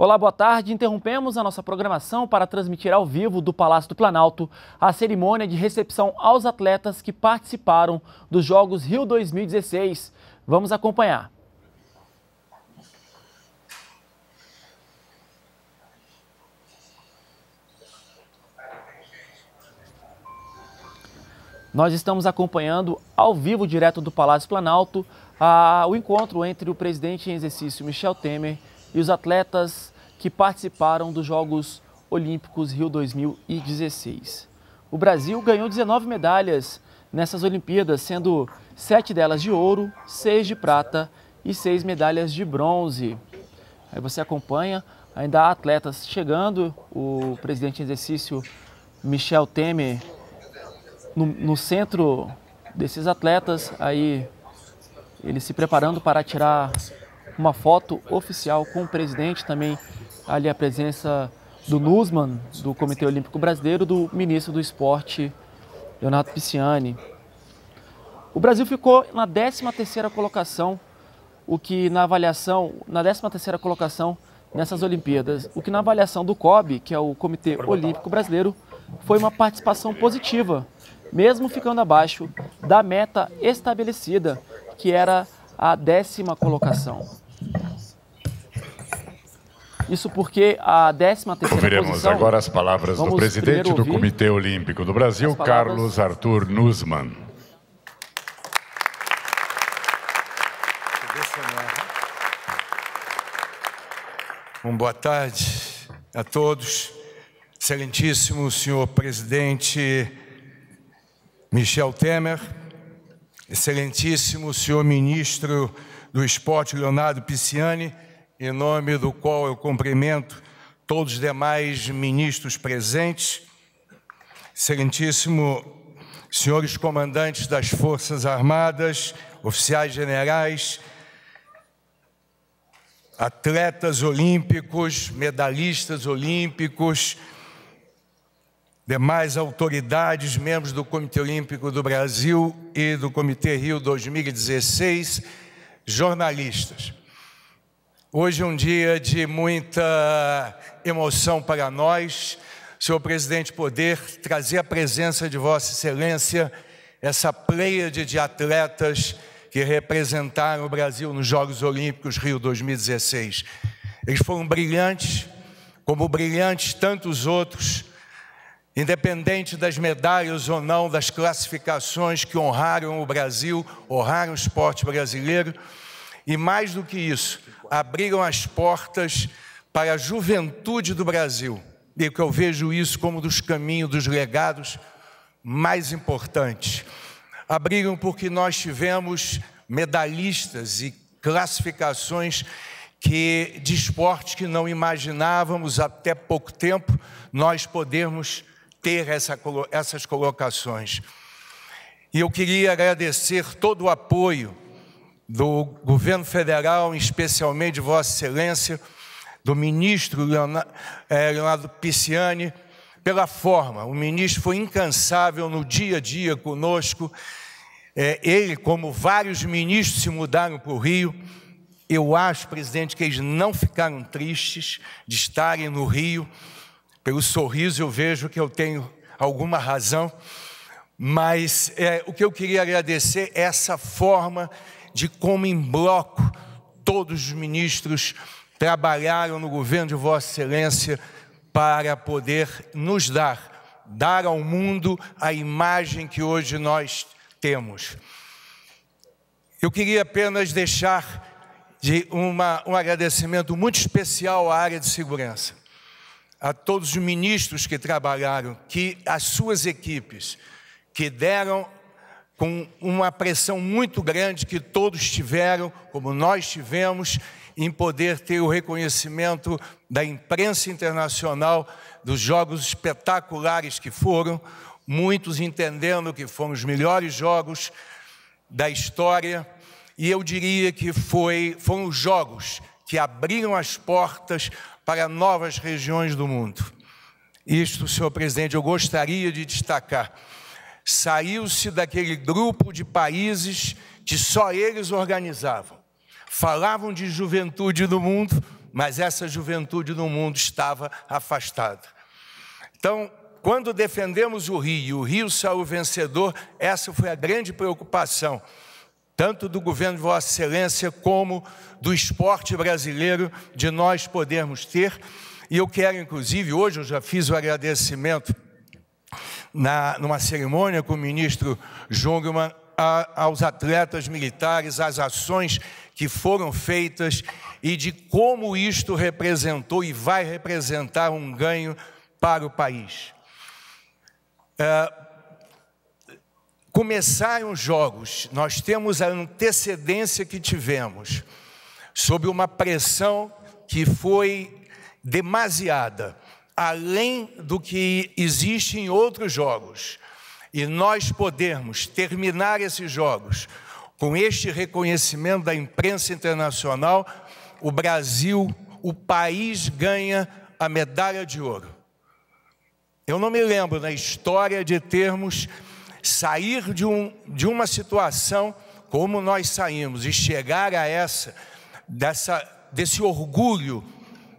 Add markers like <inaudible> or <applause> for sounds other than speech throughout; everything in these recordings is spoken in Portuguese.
Olá, boa tarde. Interrompemos a nossa programação para transmitir ao vivo do Palácio do Planalto a cerimônia de recepção aos atletas que participaram dos Jogos Rio 2016. Vamos acompanhar. Nós estamos acompanhando ao vivo, direto do Palácio Planalto, a, o encontro entre o presidente em exercício Michel Temer e os atletas que participaram dos Jogos Olímpicos Rio 2016. O Brasil ganhou 19 medalhas nessas Olimpíadas, sendo sete delas de ouro, seis de prata e seis medalhas de bronze. Aí você acompanha, ainda há atletas chegando, o presidente em exercício Michel Temer no, no centro desses atletas, aí ele se preparando para tirar uma foto oficial com o presidente também ali a presença do NUSMAN, do Comitê Olímpico Brasileiro, do ministro do Esporte, Leonardo Pisciani. O Brasil ficou na 13ª colocação, o que na avaliação, na 13ª colocação nessas Olimpíadas, o que na avaliação do COB, que é o Comitê Olímpico Brasileiro, foi uma participação positiva, mesmo ficando abaixo da meta estabelecida, que era a décima colocação. Isso porque a 13 terceira Ouviremos agora as palavras do presidente do Comitê Olímpico do Brasil, palavras... Carlos Arthur Nussmann. Um boa tarde a todos. Excelentíssimo senhor presidente Michel Temer, excelentíssimo senhor ministro do Esporte Leonardo Pisciani, em nome do qual eu cumprimento todos os demais ministros presentes, excelentíssimo senhores comandantes das Forças Armadas, oficiais generais, atletas olímpicos, medalhistas olímpicos, demais autoridades, membros do Comitê Olímpico do Brasil e do Comitê Rio 2016, jornalistas. Hoje é um dia de muita emoção para nós, senhor presidente, poder trazer a presença de Vossa Excelência, essa pleiade de atletas que representaram o Brasil nos Jogos Olímpicos Rio 2016. Eles foram brilhantes, como brilhantes tantos outros, independente das medalhas ou não, das classificações que honraram o Brasil, honraram o esporte brasileiro, e mais do que isso, abriram as portas para a juventude do Brasil. E que eu vejo isso como dos caminhos, dos legados mais importantes. Abriram porque nós tivemos medalhistas e classificações que de esportes que não imaginávamos até pouco tempo nós podermos ter essa, essas colocações. E eu queria agradecer todo o apoio do governo federal, especialmente de Vossa Excelência, do ministro Leonardo, é, eh, Leonardo Pisciani, pela forma. O ministro foi incansável no dia a dia conosco. Eh, ele, como vários ministros, se mudaram para o Rio. Eu acho, presidente, que eles não ficaram tristes de estarem no Rio. Pelo sorriso, eu vejo que eu tenho alguma razão. Mas é, o que eu queria agradecer é essa forma de como em bloco todos os ministros trabalharam no governo de Vossa Excelência para poder nos dar, dar ao mundo a imagem que hoje nós temos. Eu queria apenas deixar de uma, um agradecimento muito especial à área de segurança, a todos os ministros que trabalharam, que as suas equipes, que deram com uma pressão muito grande que todos tiveram, como nós tivemos, em poder ter o reconhecimento da imprensa internacional dos jogos espetaculares que foram, muitos entendendo que foram os melhores jogos da história, e eu diria que foi, foram os jogos que abriram as portas para novas regiões do mundo. Isto, senhor presidente, eu gostaria de destacar saiu-se daquele grupo de países que só eles organizavam. Falavam de juventude do mundo, mas essa juventude do mundo estava afastada. Então, quando defendemos o Rio, e o Rio saiu vencedor, essa foi a grande preocupação, tanto do governo de Vossa Excelência como do esporte brasileiro, de nós podermos ter. E eu quero, inclusive, hoje eu já fiz o agradecimento na, numa cerimônia com o ministro Jungmann a, aos atletas militares, às ações que foram feitas e de como isto representou e vai representar um ganho para o país. É, começaram os jogos, nós temos a antecedência que tivemos sobre uma pressão que foi demasiada além do que existe em outros jogos, e nós podermos terminar esses jogos com este reconhecimento da imprensa internacional, o Brasil, o país ganha a medalha de ouro. Eu não me lembro na história de termos sair de, um, de uma situação como nós saímos e chegar a essa, dessa, desse orgulho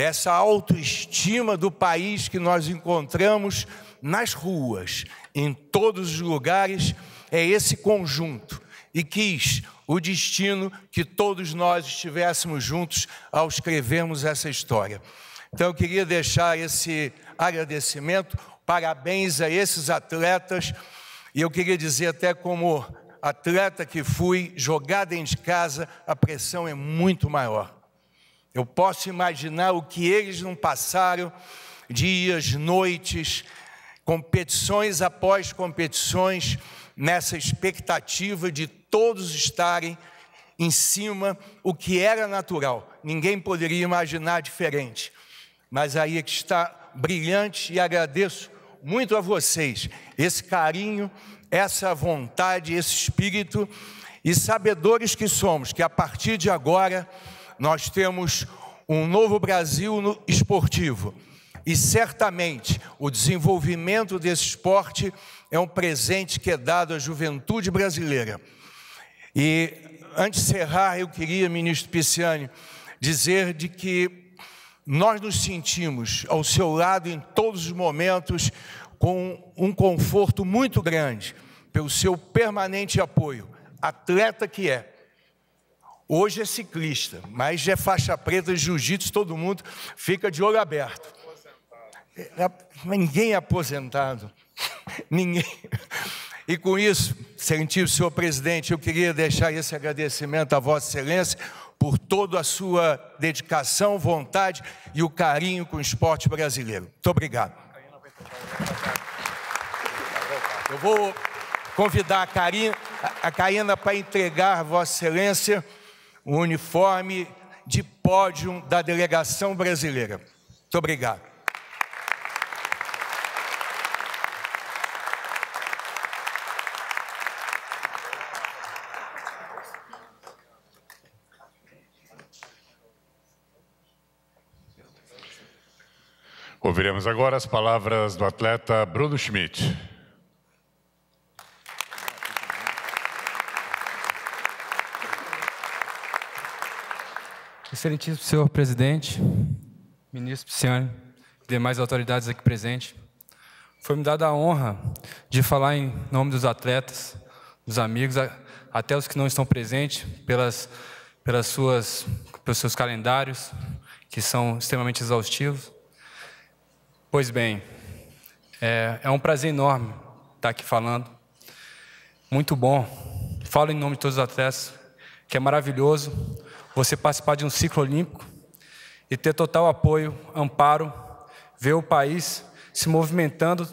dessa autoestima do país que nós encontramos nas ruas, em todos os lugares, é esse conjunto. E quis o destino que todos nós estivéssemos juntos ao escrevermos essa história. Então, eu queria deixar esse agradecimento, parabéns a esses atletas, e eu queria dizer, até como atleta que fui, jogada em casa, a pressão é muito maior. Eu posso imaginar o que eles não passaram dias, noites, competições após competições, nessa expectativa de todos estarem em cima o que era natural. Ninguém poderia imaginar diferente. Mas aí é que está brilhante e agradeço muito a vocês esse carinho, essa vontade, esse espírito e sabedores que somos que a partir de agora nós temos um novo Brasil esportivo. E certamente o desenvolvimento desse esporte é um presente que é dado à juventude brasileira. E antes de encerrar, eu queria, ministro Pisciani, dizer de que nós nos sentimos ao seu lado em todos os momentos com um conforto muito grande pelo seu permanente apoio, atleta que é. Hoje é ciclista, mas já é faixa preta jiu-jitsu, todo mundo fica de olho aberto. É, é, ninguém é aposentado. <laughs> Ninguém. E com isso, sentiu, senhor presidente, eu queria deixar esse agradecimento a Vossa Excelência por toda a sua dedicação, vontade e o carinho com o esporte brasileiro. Muito obrigado. Eu vou convidar a Karina, a Karina para entregar, Vossa Excelência, o uniforme de pódio da delegação brasileira. Muito obrigado. Ouviremos agora as palavras do atleta Bruno Schmidt. Excelentíssimo senhor presidente, ministro Pisciani, demais autoridades aqui presentes, foi-me dada a honra de falar em nome dos atletas, dos amigos, até os que não estão presentes, pelas, pelas suas, pelos seus calendários, que são extremamente exaustivos. Pois bem, é, é um prazer enorme estar aqui falando. Muito bom. Falo em nome de todos os atletas, que é maravilhoso você participar de um ciclo olímpico e ter total apoio, amparo, ver o país se movimentando,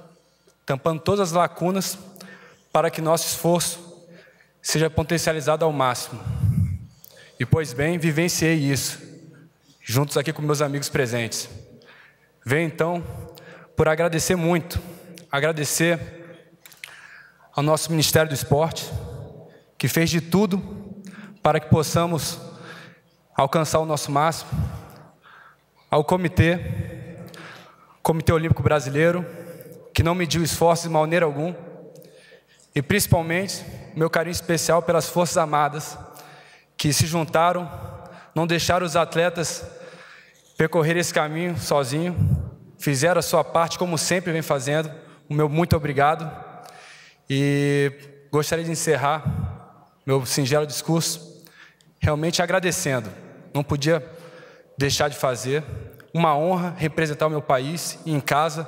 tampando todas as lacunas para que nosso esforço seja potencializado ao máximo. E, pois bem, vivenciei isso, juntos aqui com meus amigos presentes. Venho, então, por agradecer muito, agradecer ao nosso Ministério do Esporte, que fez de tudo para que possamos alcançar o nosso máximo, ao Comitê, Comitê Olímpico Brasileiro, que não mediu esforços de maneira alguma, e principalmente meu carinho especial pelas Forças Armadas, que se juntaram, não deixaram os atletas percorrer esse caminho sozinho, fizeram a sua parte como sempre vem fazendo. O meu muito obrigado. E gostaria de encerrar meu singelo discurso realmente agradecendo não podia deixar de fazer. Uma honra representar o meu país e em casa,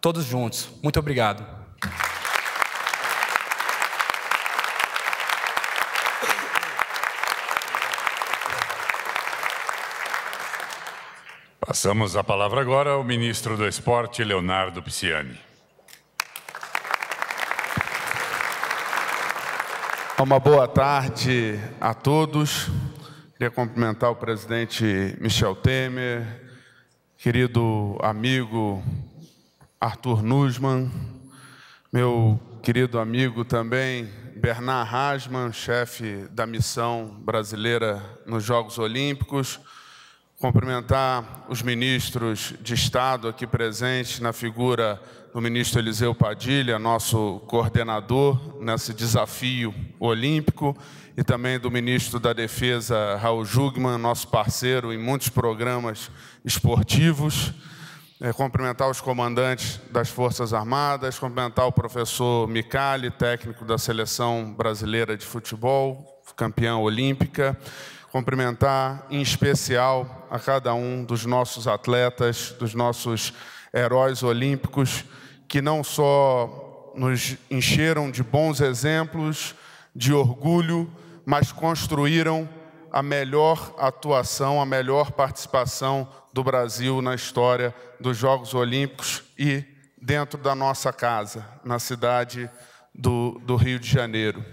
todos juntos. Muito obrigado. Passamos a palavra agora ao ministro do Esporte, Leonardo Pisciani. Uma boa tarde a todos. Queria cumprimentar o presidente Michel Temer, querido amigo Arthur Nussmann, meu querido amigo também Bernard Hasman, chefe da missão brasileira nos Jogos Olímpicos cumprimentar os ministros de Estado aqui presentes, na figura do ministro Eliseu Padilha, nosso coordenador nesse desafio olímpico, e também do ministro da Defesa, Raul Jugman, nosso parceiro em muitos programas esportivos. É, cumprimentar os comandantes das Forças Armadas, cumprimentar o professor Micali, técnico da Seleção Brasileira de Futebol, campeã olímpica, cumprimentar em especial a cada um dos nossos atletas, dos nossos heróis olímpicos, que não só nos encheram de bons exemplos, de orgulho, mas construíram a melhor atuação, a melhor participação do Brasil na história dos Jogos Olímpicos e dentro da nossa casa, na cidade do, do Rio de Janeiro.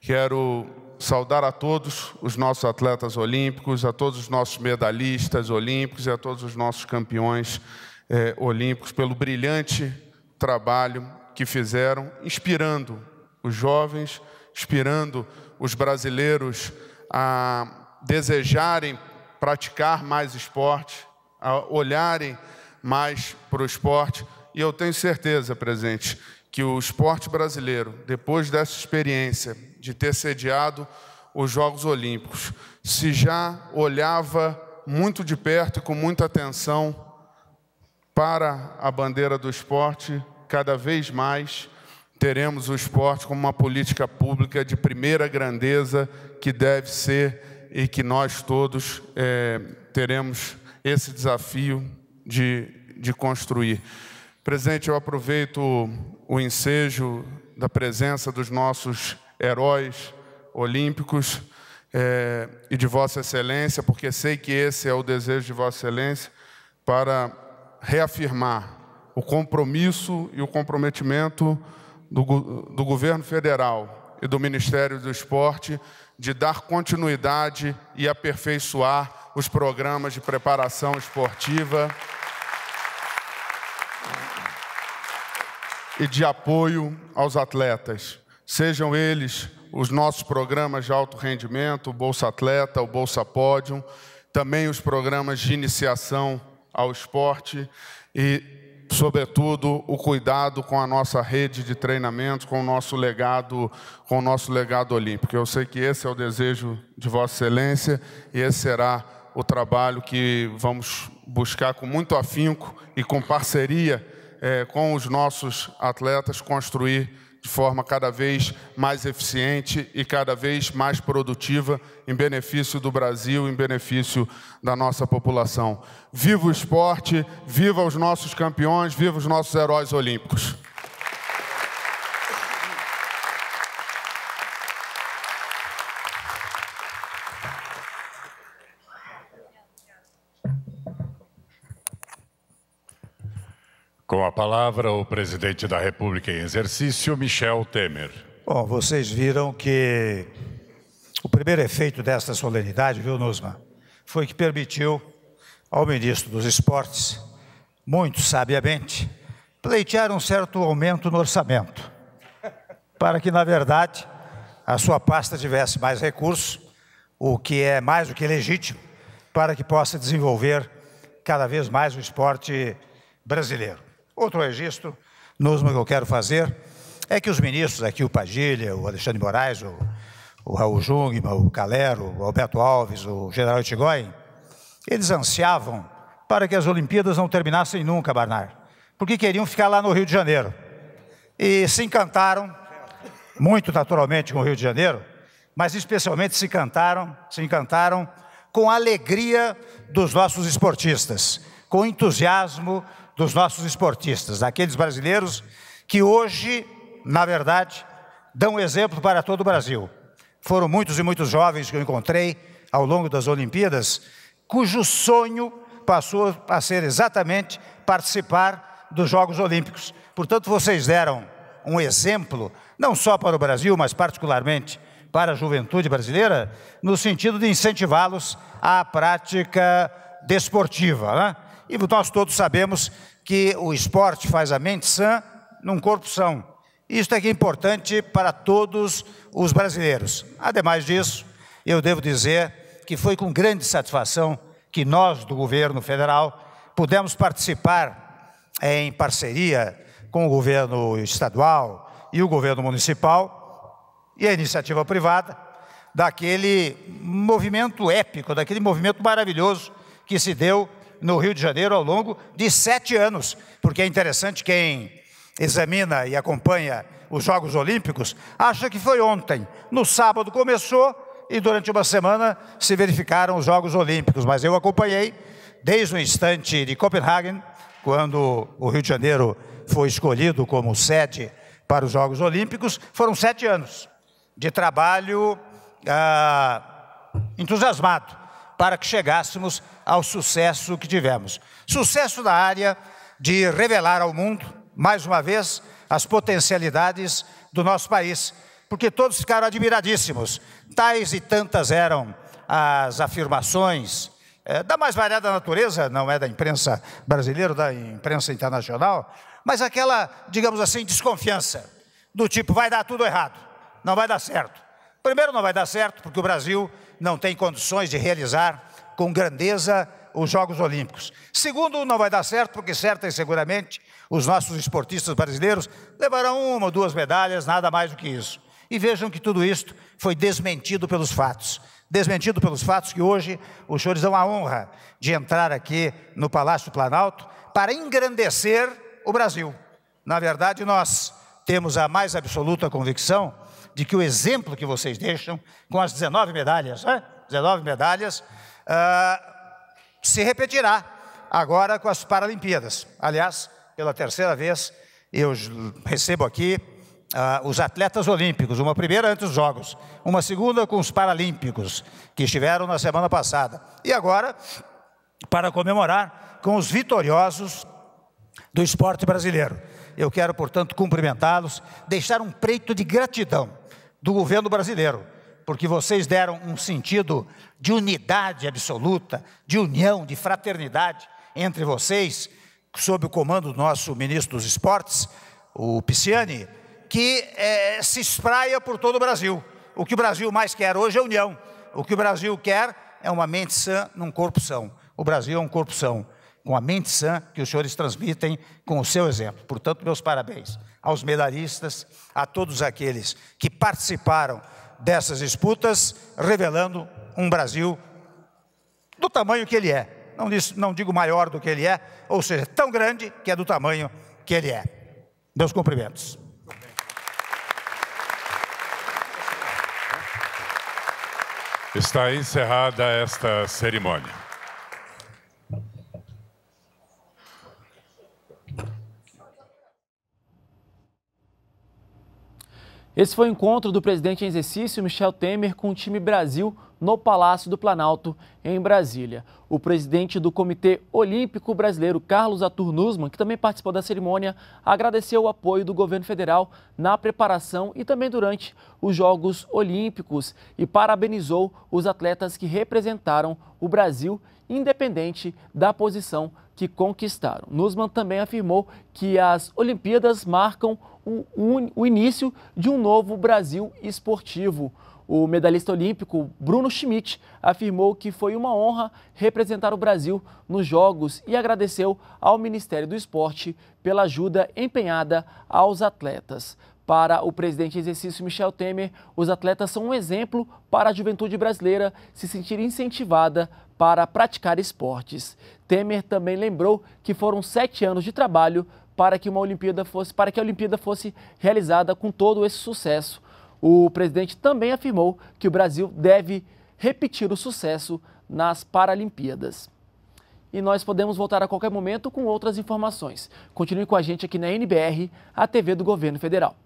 Quero saudar a todos os nossos atletas olímpicos, a todos os nossos medalhistas olímpicos e a todos os nossos campeões é, olímpicos pelo brilhante trabalho que fizeram, inspirando os jovens, inspirando os brasileiros a desejarem praticar mais esporte, a olharem mais para o esporte. E eu tenho certeza, presente, que o esporte brasileiro, depois dessa experiência, de ter sediado os Jogos Olímpicos, se já olhava muito de perto e com muita atenção para a bandeira do esporte, cada vez mais teremos o esporte como uma política pública de primeira grandeza que deve ser e que nós todos é, teremos esse desafio de, de construir. Presidente, eu aproveito o ensejo da presença dos nossos heróis olímpicos é, e de Vossa Excelência, porque sei que esse é o desejo de Vossa Excelência, para reafirmar o compromisso e o comprometimento do, do governo federal e do Ministério do Esporte de dar continuidade e aperfeiçoar os programas de preparação esportiva. e de apoio aos atletas. Sejam eles os nossos programas de alto rendimento, o Bolsa Atleta, o Bolsa Pódium, também os programas de iniciação ao esporte e, sobretudo, o cuidado com a nossa rede de treinamentos, com o nosso legado, com o nosso legado olímpico. Eu sei que esse é o desejo de Vossa Excelência e esse será o trabalho que vamos buscar com muito afinco e com parceria é, com os nossos atletas construir de forma cada vez mais eficiente e cada vez mais produtiva, em benefício do Brasil, em benefício da nossa população. Viva o esporte, viva os nossos campeões, viva os nossos heróis olímpicos. Com a palavra, o presidente da República em exercício, Michel Temer. Bom, vocês viram que o primeiro efeito desta solenidade, viu, Nusma, foi que permitiu ao ministro dos Esportes, muito sabiamente, pleitear um certo aumento no orçamento, para que, na verdade, a sua pasta tivesse mais recursos, o que é mais do que legítimo, para que possa desenvolver cada vez mais o esporte brasileiro. Outro registro, nusma que eu quero fazer, é que os ministros aqui, o Padilha, o Alexandre Moraes, o, o Raul Jungmann, o Calero, o Alberto Alves, o General Itigói, eles ansiavam para que as Olimpíadas não terminassem nunca, Barnard, porque queriam ficar lá no Rio de Janeiro. E se encantaram, muito naturalmente, com o Rio de Janeiro, mas especialmente se encantaram, se encantaram com a alegria dos nossos esportistas, com o entusiasmo dos nossos esportistas, aqueles brasileiros que hoje, na verdade, dão exemplo para todo o Brasil. Foram muitos e muitos jovens que eu encontrei ao longo das Olimpíadas, cujo sonho passou a ser exatamente participar dos Jogos Olímpicos. Portanto, vocês deram um exemplo, não só para o Brasil, mas particularmente para a juventude brasileira, no sentido de incentivá-los à prática desportiva. Né? E nós todos sabemos que o esporte faz a mente sã num corpo são. Isto é que é importante para todos os brasileiros. Ademais disso, eu devo dizer que foi com grande satisfação que nós, do governo federal, pudemos participar em parceria com o governo estadual e o governo municipal e a iniciativa privada daquele movimento épico, daquele movimento maravilhoso que se deu no Rio de Janeiro ao longo de sete anos, porque é interessante quem examina e acompanha os Jogos Olímpicos acha que foi ontem. No sábado começou e durante uma semana se verificaram os Jogos Olímpicos, mas eu acompanhei desde o instante de Copenhagen, quando o Rio de Janeiro foi escolhido como sede para os Jogos Olímpicos, foram sete anos de trabalho ah, entusiasmado para que chegássemos ao sucesso que tivemos. Sucesso na área de revelar ao mundo, mais uma vez, as potencialidades do nosso país, porque todos ficaram admiradíssimos. Tais e tantas eram as afirmações é, da mais variada natureza, não é da imprensa brasileira, da imprensa internacional, mas aquela, digamos assim, desconfiança, do tipo vai dar tudo errado, não vai dar certo. Primeiro, não vai dar certo, porque o Brasil não tem condições de realizar com grandeza os Jogos Olímpicos. Segundo, não vai dar certo, porque certa e seguramente os nossos esportistas brasileiros levarão uma ou duas medalhas, nada mais do que isso. E vejam que tudo isto foi desmentido pelos fatos. Desmentido pelos fatos que hoje os senhores dão a honra de entrar aqui no Palácio do Planalto para engrandecer o Brasil. Na verdade, nós temos a mais absoluta convicção de que o exemplo que vocês deixam, com as 19 medalhas, né? 19 medalhas, uh, se repetirá agora com as Paralimpíadas. Aliás, pela terceira vez, eu recebo aqui uh, os atletas olímpicos, uma primeira antes dos Jogos, uma segunda com os Paralímpicos, que estiveram na semana passada. E agora, para comemorar com os vitoriosos do esporte brasileiro. Eu quero, portanto, cumprimentá-los, deixar um preito de gratidão do governo brasileiro, porque vocês deram um sentido de unidade absoluta, de união, de fraternidade entre vocês, sob o comando do nosso ministro dos Esportes, o Pisciani, que é, se espraia por todo o Brasil. O que o Brasil mais quer hoje é união. O que o Brasil quer é uma mente sã num corpo são. O Brasil é um corpo são, com a mente sã que os senhores transmitem com o seu exemplo. Portanto, meus parabéns aos medalhistas, a todos aqueles que participaram dessas disputas, revelando um Brasil do tamanho que ele é. Não, não digo maior do que ele é, ou seja, tão grande que é do tamanho que ele é. Meus cumprimentos. Está encerrada esta cerimônia. Esse foi o encontro do presidente em exercício Michel Temer com o time Brasil no Palácio do Planalto, em Brasília. O presidente do Comitê Olímpico Brasileiro, Carlos Atur Nussmann, que também participou da cerimônia, agradeceu o apoio do governo federal na preparação e também durante os Jogos Olímpicos e parabenizou os atletas que representaram o Brasil, independente da posição que conquistaram. Nussmann também afirmou que as Olimpíadas marcam o, o início de um novo Brasil esportivo. O medalhista olímpico Bruno Schmidt afirmou que foi uma honra representar o Brasil nos Jogos e agradeceu ao Ministério do Esporte pela ajuda empenhada aos atletas. Para o presidente em exercício Michel Temer, os atletas são um exemplo para a juventude brasileira se sentir incentivada para praticar esportes. Temer também lembrou que foram sete anos de trabalho para que uma Olimpíada fosse, para que a Olimpíada fosse realizada com todo esse sucesso. O presidente também afirmou que o Brasil deve repetir o sucesso nas Paralimpíadas. E nós podemos voltar a qualquer momento com outras informações. Continue com a gente aqui na NBR, a TV do Governo Federal.